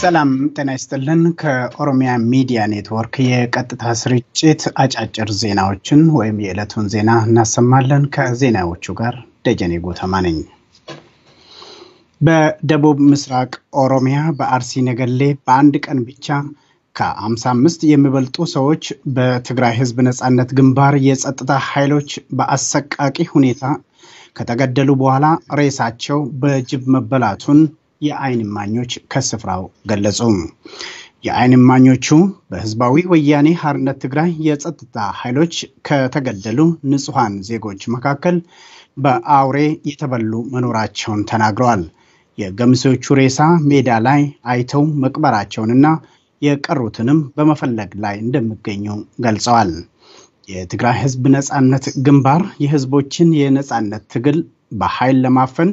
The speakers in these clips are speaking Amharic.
ሰላም ጤና ይስጥልን። ከኦሮሚያ ሚዲያ ኔትወርክ የቀጥታ ስርጭት አጫጭር ዜናዎችን ወይም የዕለቱን ዜና እናሰማለን። ከዜናዎቹ ጋር ደጀኔ ጎተማ ነኝ። በደቡብ ምስራቅ ኦሮሚያ በአርሲ ነገሌ በአንድ ቀን ብቻ ከ55 የሚበልጡ ሰዎች በትግራይ ህዝብ ነፃነት ግንባር የጸጥታ ኃይሎች በአሰቃቂ ሁኔታ ከተገደሉ በኋላ ሬሳቸው በጅብ መበላቱን የአይን ማኞች ከስፍራው ገለጹ። የአይን ማኞቹ በህዝባዊ ወያኔ ሀርነት ትግራይ የጸጥታ ኃይሎች ከተገደሉ ንጹሐን ዜጎች መካከል በአውሬ የተበሉ መኖራቸውን ተናግረዋል። የገሚሶቹ ሬሳ ሜዳ ላይ አይተው መቅበራቸውንና የቀሩትንም በመፈለግ ላይ እንደሚገኙ ገልጸዋል። የትግራይ ህዝብ ነጻነት ግንባር የህዝቦችን የነጻነት ትግል በኃይል ለማፈን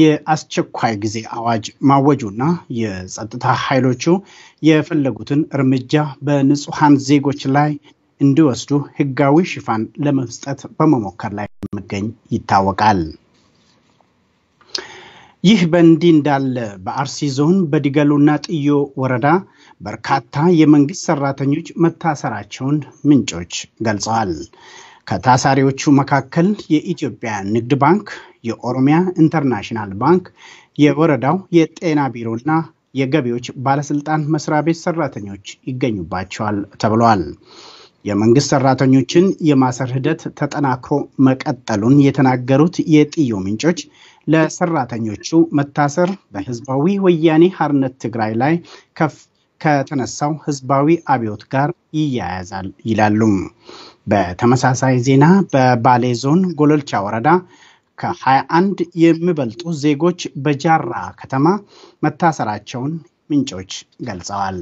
የአስቸኳይ ጊዜ አዋጅ ማወጁና የጸጥታ ኃይሎቹ የፈለጉትን እርምጃ በንጹሐን ዜጎች ላይ እንዲወስዱ ህጋዊ ሽፋን ለመስጠት በመሞከር ላይ የሚገኝ ይታወቃል። ይህ በእንዲህ እንዳለ በአርሲ ዞን በዲገሉና ጥዮ ወረዳ በርካታ የመንግስት ሰራተኞች መታሰራቸውን ምንጮች ገልጸዋል። ከታሳሪዎቹ መካከል የኢትዮጵያ ንግድ ባንክ፣ የኦሮሚያ ኢንተርናሽናል ባንክ፣ የወረዳው የጤና ቢሮና የገቢዎች ባለስልጣን መስሪያ ቤት ሰራተኞች ይገኙባቸዋል ተብለዋል። የመንግስት ሰራተኞችን የማሰር ሂደት ተጠናክሮ መቀጠሉን የተናገሩት የጥዮ ምንጮች ለሰራተኞቹ መታሰር በህዝባዊ ወያኔ ሀርነት ትግራይ ላይ ከተነሳው ህዝባዊ አብዮት ጋር ይያያዛል ይላሉ። በተመሳሳይ ዜና በባሌ ዞን ጎለልቻ ወረዳ ከ21 የሚበልጡ ዜጎች በጃራ ከተማ መታሰራቸውን ምንጮች ገልጸዋል።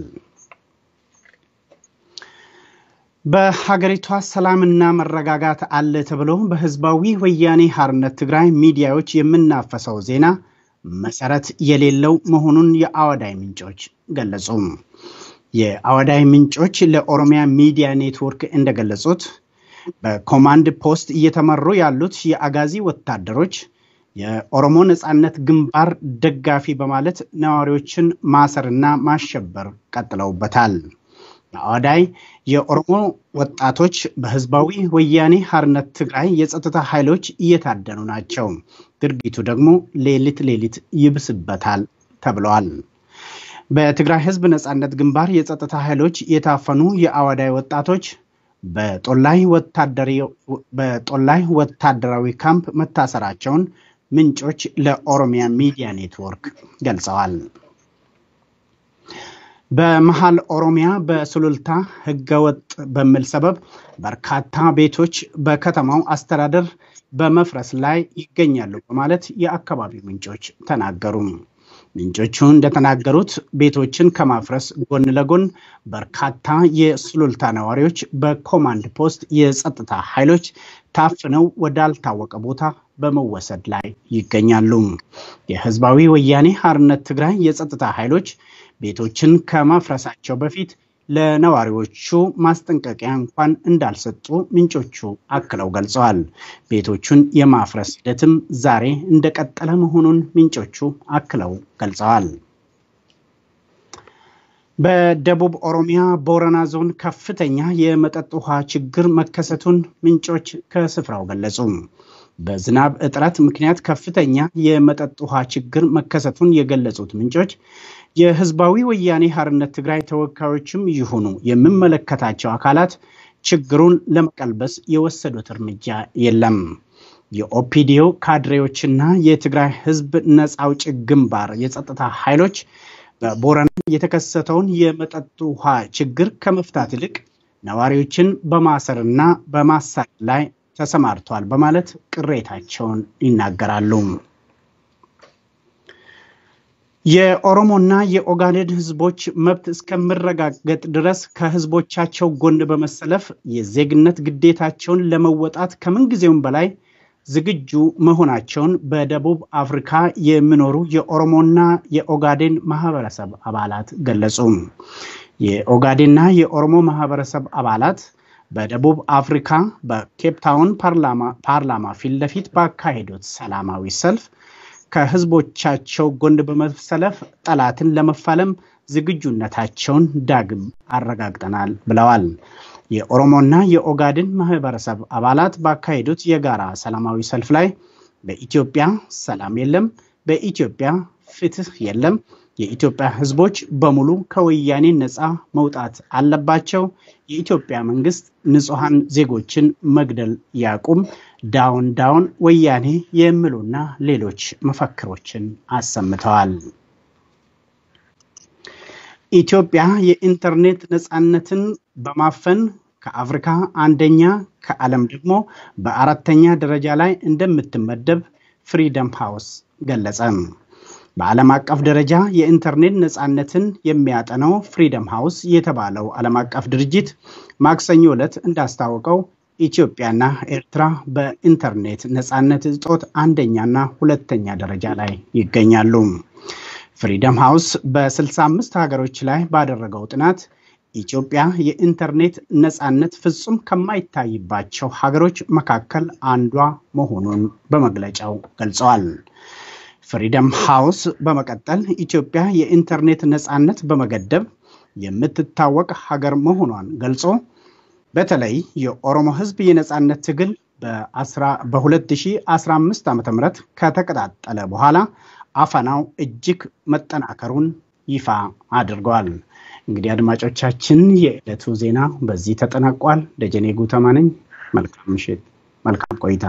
በሀገሪቷ ሰላምና መረጋጋት አለ ተብሎ በህዝባዊ ወያኔ ሀርነት ትግራይ ሚዲያዎች የምናፈሰው ዜና መሰረት የሌለው መሆኑን የአወዳይ ምንጮች ገለጹ። የአዋዳይ ምንጮች ለኦሮሚያ ሚዲያ ኔትወርክ እንደገለጹት በኮማንድ ፖስት እየተመሩ ያሉት የአጋዚ ወታደሮች የኦሮሞ ነፃነት ግንባር ደጋፊ በማለት ነዋሪዎችን ማሰርና ማሸበር ቀጥለውበታል። አዋዳይ የኦሮሞ ወጣቶች በህዝባዊ ወያኔ ሀርነት ትግራይ የጸጥታ ኃይሎች እየታደኑ ናቸው። ድርጊቱ ደግሞ ሌሊት ሌሊት ይብስበታል ተብለዋል። በትግራይ ህዝብ ነጻነት ግንባር የጸጥታ ኃይሎች የታፈኑ የአዋዳይ ወጣቶች በጦላይ ወታደራዊ ካምፕ መታሰራቸውን ምንጮች ለኦሮሚያ ሚዲያ ኔትወርክ ገልጸዋል። በመሃል ኦሮሚያ በሱሉልታ ህገወጥ በሚል ሰበብ በርካታ ቤቶች በከተማው አስተዳደር በመፍረስ ላይ ይገኛሉ በማለት የአካባቢው ምንጮች ተናገሩ። ምንጮቹ እንደተናገሩት ቤቶችን ከማፍረስ ጎን ለጎን በርካታ የሱሉልታ ነዋሪዎች በኮማንድ ፖስት የጸጥታ ኃይሎች ታፍነው ወዳልታወቀ ቦታ በመወሰድ ላይ ይገኛሉ። የህዝባዊ ወያኔ ሀርነት ትግራይ የጸጥታ ኃይሎች ቤቶችን ከማፍረሳቸው በፊት ለነዋሪዎቹ ማስጠንቀቂያ እንኳን እንዳልሰጡ ምንጮቹ አክለው ገልጸዋል። ቤቶቹን የማፍረስ ሂደትም ዛሬ እንደቀጠለ መሆኑን ምንጮቹ አክለው ገልጸዋል። በደቡብ ኦሮሚያ ቦረና ዞን ከፍተኛ የመጠጥ ውሃ ችግር መከሰቱን ምንጮች ከስፍራው ገለጹ። በዝናብ እጥረት ምክንያት ከፍተኛ የመጠጥ ውሃ ችግር መከሰቱን የገለጹት ምንጮች የህዝባዊ ወያኔ ሀርነት ትግራይ ተወካዮችም ይሁኑ የሚመለከታቸው አካላት ችግሩን ለመቀልበስ የወሰዱት እርምጃ የለም። የኦፒዲዮ ካድሬዎችና የትግራይ ህዝብ ነፃ አውጪ ግንባር የጸጥታ ኃይሎች በቦረና የተከሰተውን የመጠጥ ውሃ ችግር ከመፍታት ይልቅ ነዋሪዎችን በማሰርና በማሳደድ ላይ ተሰማርቷል በማለት ቅሬታቸውን ይናገራሉ። የኦሮሞና የኦጋዴን ህዝቦች መብት እስከሚረጋገጥ ድረስ ከህዝቦቻቸው ጎን በመሰለፍ የዜግነት ግዴታቸውን ለመወጣት ከምንጊዜውም በላይ ዝግጁ መሆናቸውን በደቡብ አፍሪካ የሚኖሩ የኦሮሞና የኦጋዴን ማህበረሰብ አባላት ገለጹ። የኦጋዴና የኦሮሞ ማህበረሰብ አባላት በደቡብ አፍሪካ በኬፕታውን ፓርላማ ፊት ለፊት ባካሄዱት ሰላማዊ ሰልፍ ከህዝቦቻቸው ጎን በመሰለፍ ጠላትን ለመፋለም ዝግጁነታቸውን ዳግም አረጋግጠናል ብለዋል። የኦሮሞና የኦጋድን ማህበረሰብ አባላት ባካሄዱት የጋራ ሰላማዊ ሰልፍ ላይ በኢትዮጵያ ሰላም የለም፣ በኢትዮጵያ ፍትህ የለም የኢትዮጵያ ህዝቦች በሙሉ ከወያኔ ነፃ መውጣት አለባቸው። የኢትዮጵያ መንግስት ንጹሐን ዜጎችን መግደል ያቁም። ዳውን ዳውን ወያኔ የሚሉና ሌሎች መፈክሮችን አሰምተዋል። ኢትዮጵያ የኢንተርኔት ነፃነትን በማፈን ከአፍሪካ አንደኛ ከዓለም ደግሞ በአራተኛ ደረጃ ላይ እንደምትመደብ ፍሪደም ሃውስ ገለጸም። በዓለም አቀፍ ደረጃ የኢንተርኔት ነፃነትን የሚያጠነው ፍሪደም ሃውስ የተባለው ዓለም አቀፍ ድርጅት ማክሰኞ ዕለት እንዳስታወቀው ኢትዮጵያና ኤርትራ በኢንተርኔት ነፃነት እጦት አንደኛና ሁለተኛ ደረጃ ላይ ይገኛሉ። ፍሪደም ሃውስ በ65 ሀገሮች ላይ ባደረገው ጥናት ኢትዮጵያ የኢንተርኔት ነፃነት ፍጹም ከማይታይባቸው ሀገሮች መካከል አንዷ መሆኑን በመግለጫው ገልጸዋል። ፍሪደም ሃውስ በመቀጠል ኢትዮጵያ የኢንተርኔት ነፃነት በመገደብ የምትታወቅ ሀገር መሆኗን ገልጾ በተለይ የኦሮሞ ህዝብ የነፃነት ትግል በ2015 ዓ ም ከተቀጣጠለ በኋላ አፈናው እጅግ መጠናከሩን ይፋ አድርገዋል። እንግዲህ አድማጮቻችን፣ የዕለቱ ዜና በዚህ ተጠናቋል። ደጀኔ ጉተማ መልካም ምሽት፣ መልካም ቆይታ።